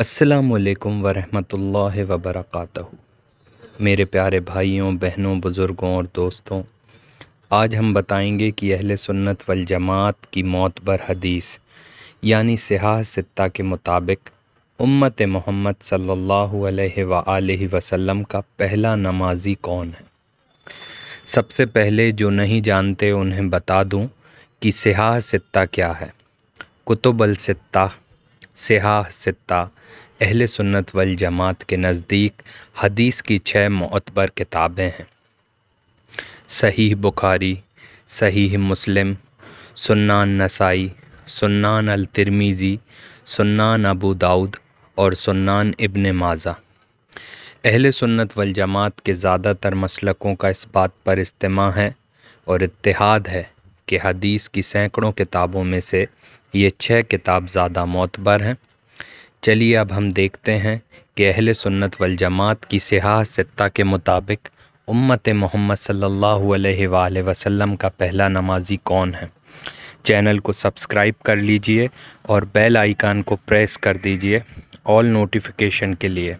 असलकम वरहमल वबरक मेरे प्यारे भाइयों बहनों बुज़ुर्गों और दोस्तों आज हम बताएंगे कि अहले सुन्नत वल जमात की बर हदीस यानी सिहा सत्ता के मुताबिक उम्मत मोहम्मद सल्लल्लाहु अलैहि वसल्लम का पहला नमाजी कौन है सबसे पहले जो नहीं जानते उन्हें बता दूं कि सिहा सत्ता क्या है कुतुबल सत्ता सिहा सित्ता अहल सुन्नत वल जमात के नज़दीक हदीस की छः मतबर किताबें हैं सही बुखारी सही मुस्लिम सुन्नान नसाई सुन्नान अल तिरमीज़ी सुन्नान अबू दाऊद और सुन्नान इब्न माज़ा अहल सुन्नत वल जमात के ज़्यादातर मसलकों का इस बात पर इज्तम है और इतिहाद है कि हदीस की सैकड़ों किताबों में से ये छः किताब ज़्यादा मोतबर हैं चलिए अब हम देखते हैं कि अहल सुन्नत वल जमात की सिहा सत्ता के मुताबिक उम्मत मोहम्मद सल्लल्लाहु अलैहि वसल्लम का पहला नमाजी कौन है चैनल को सब्सक्राइब कर लीजिए और बेल आइकान को प्रेस कर दीजिए ऑल नोटिफिकेशन के लिए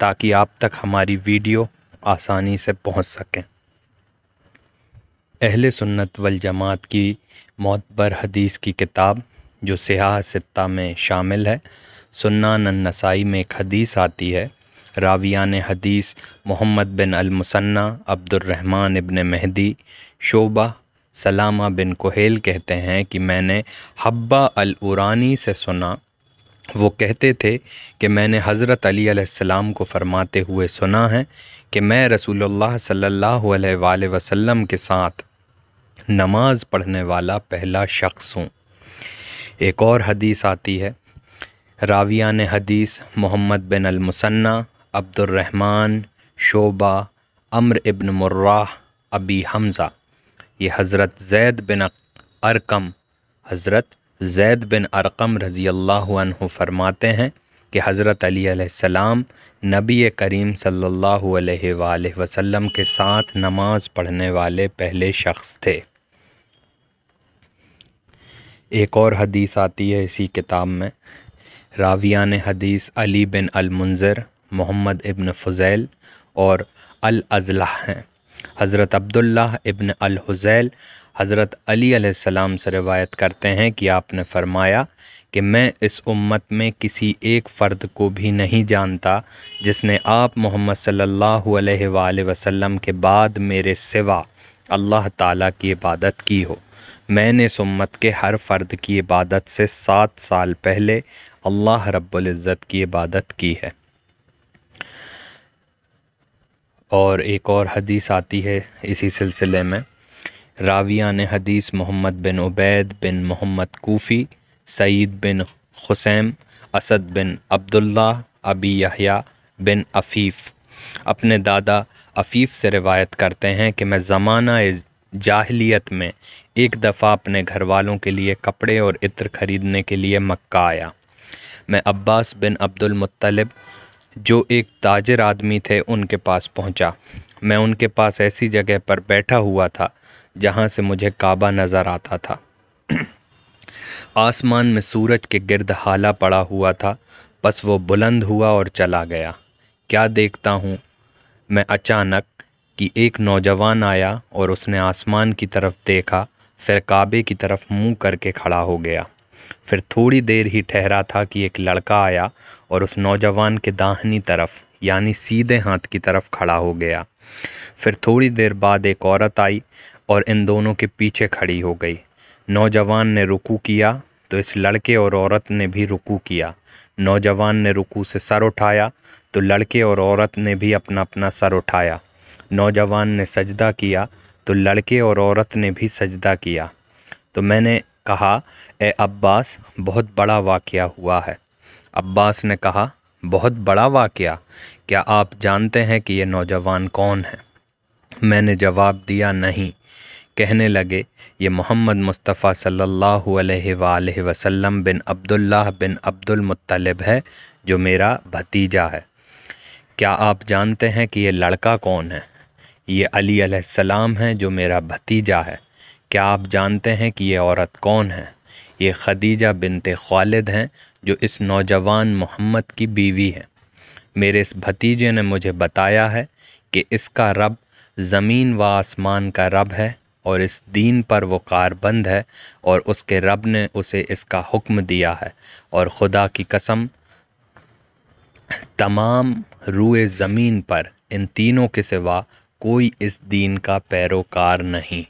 ताकि आप तक हमारी वीडियो आसानी से पहुंच सकें अहल सुन्नत वल जमात की मोतबर हदीस की किताब जो सियाह सित्ता में शामिल है सुन्नान नसाई में एक हदीस आती है रावियान हदीस मोहम्मद बिन अलमसन्ना अब्दुलरहमान इबन मेहदी शोबा सलामा बिन कोहेल कहते हैं कि मैंने हब्बा अल उरानी से सुना वो कहते थे कि मैंने हज़रत अली अलैहिस्सलाम को फरमाते हुए सुना है कि मैं रसूलुल्लाह सल्लल्लाहु अलैहि वसल्लम के साथ नमाज़ पढ़ने वाला पहला शख्स हूँ एक और हदीस आती है राविया ने हदीस मोहम्मद बिन अलमसन्ना अब्दुलरहमान शोबा अम्र इब्न मुर्राह अबी हमज़ा ये हज़रत जैद बिन अरकम हज़रत जैद बिन अरकम रज़ी अल्लाह फरमाते हैं कि हज़रत अलीसम नबी करीम सल्लल्लाहु अलैहि वसल्लम के साथ नमाज़ पढ़ने वाले पहले शख्स थे एक और हदीस आती है इसी किताब में रावियान हदीस अली बिन मुंज़र मोहम्मद इब्न फ़ज़ैल और अल अज़ला हैं हज़रत अब्दुल्लाह इब्न हुज़ैल हज़रत अली अलैहिस्सलाम से रिवायत करते हैं कि आपने फ़रमाया कि मैं इस उम्मत में किसी एक फ़र्द को भी नहीं जानता जिसने आप मोहम्मद सल्लल्लाहु अलैहि वसल्लम के बाद मेरे सिवा अल्लाह ताला की इबादत की हो मैंने इस उम्मत के हर फ़र्द की इबादत से सात साल पहले अल्लाह रब्बुल इज़्ज़त की इबादत की है और एक और हदीस आती है इसी सिलसिले में राविया ने हदीस मोहम्मद बिन उबैद बिन मोहम्मद कोफ़ी सईद बिन हुसैम असद बिन अब्दुल्ला अबी यहिया बिन अफ़ीफ़ अपने दादा अफ़ीफ़ से रिवायत करते हैं कि मैं ज़माना जाहलीत में एक दफ़ा अपने घर वालों के लिए कपड़े और इत्र ख़रीदने के लिए मक्का आया मैं अब्बास बिन अब्दुल मुत्तलिब जो एक ताजर आदमी थे उनके पास पहुंचा। मैं उनके पास ऐसी जगह पर बैठा हुआ था जहां से मुझे काबा नज़र आता था आसमान में सूरज के गिरद हाला पड़ा हुआ था बस वो बुलंद हुआ और चला गया क्या देखता हूँ मैं अचानक कि एक नौजवान आया और उसने आसमान की तरफ देखा फिर काबे की तरफ मुंह करके खड़ा हो गया फिर थोड़ी देर ही ठहरा था कि एक लड़का आया और उस नौजवान के दाहनी तरफ यानी सीधे हाथ की तरफ खड़ा हो गया फिर थोड़ी देर बाद एक औरत आई और इन दोनों के पीछे खड़ी हो गई नौजवान ने रुकू किया तो इस लड़के और औरत ने भी रुकू किया नौजवान ने रुकू से सर उठाया तो लड़के और औरत ने भी अपना अपना सर उठाया नौजवान ने सजदा किया तो लड़के और औरत ने भी सजदा किया तो मैंने कहा ए अब्बास बहुत बड़ा वाक़ हुआ है अब्बास ने कहा बहुत बड़ा वाक़ क्या आप जानते हैं कि यह नौजवान कौन है मैंने जवाब दिया नहीं कहने लगे ये मोहम्मद मुस्तफ़ा सल्लल्लाहु अलैहि वसल्लम बिन अब्दुल्लाह बिन अब्दुल मुत्तलिब है जो मेरा भतीजा है क्या आप जानते हैं कि ये लड़का कौन है ये अली अलैहिस्सलाम हैं जो मेरा भतीजा है क्या आप जानते हैं कि ये औरत कौन है ये खदीजा बिनते खालिद हैं जो इस नौजवान मोहम्मद की बीवी है मेरे इस भतीजे ने मुझे बताया है कि इसका रब ज़मीन व आसमान का रब है और इस दीन पर वो कारबंद है और उसके रब ने उसे इसका हुक्म दिया है और खुदा की कसम तमाम रूए ज़मीन पर इन तीनों के सिवा कोई इस दीन का पैरोकार नहीं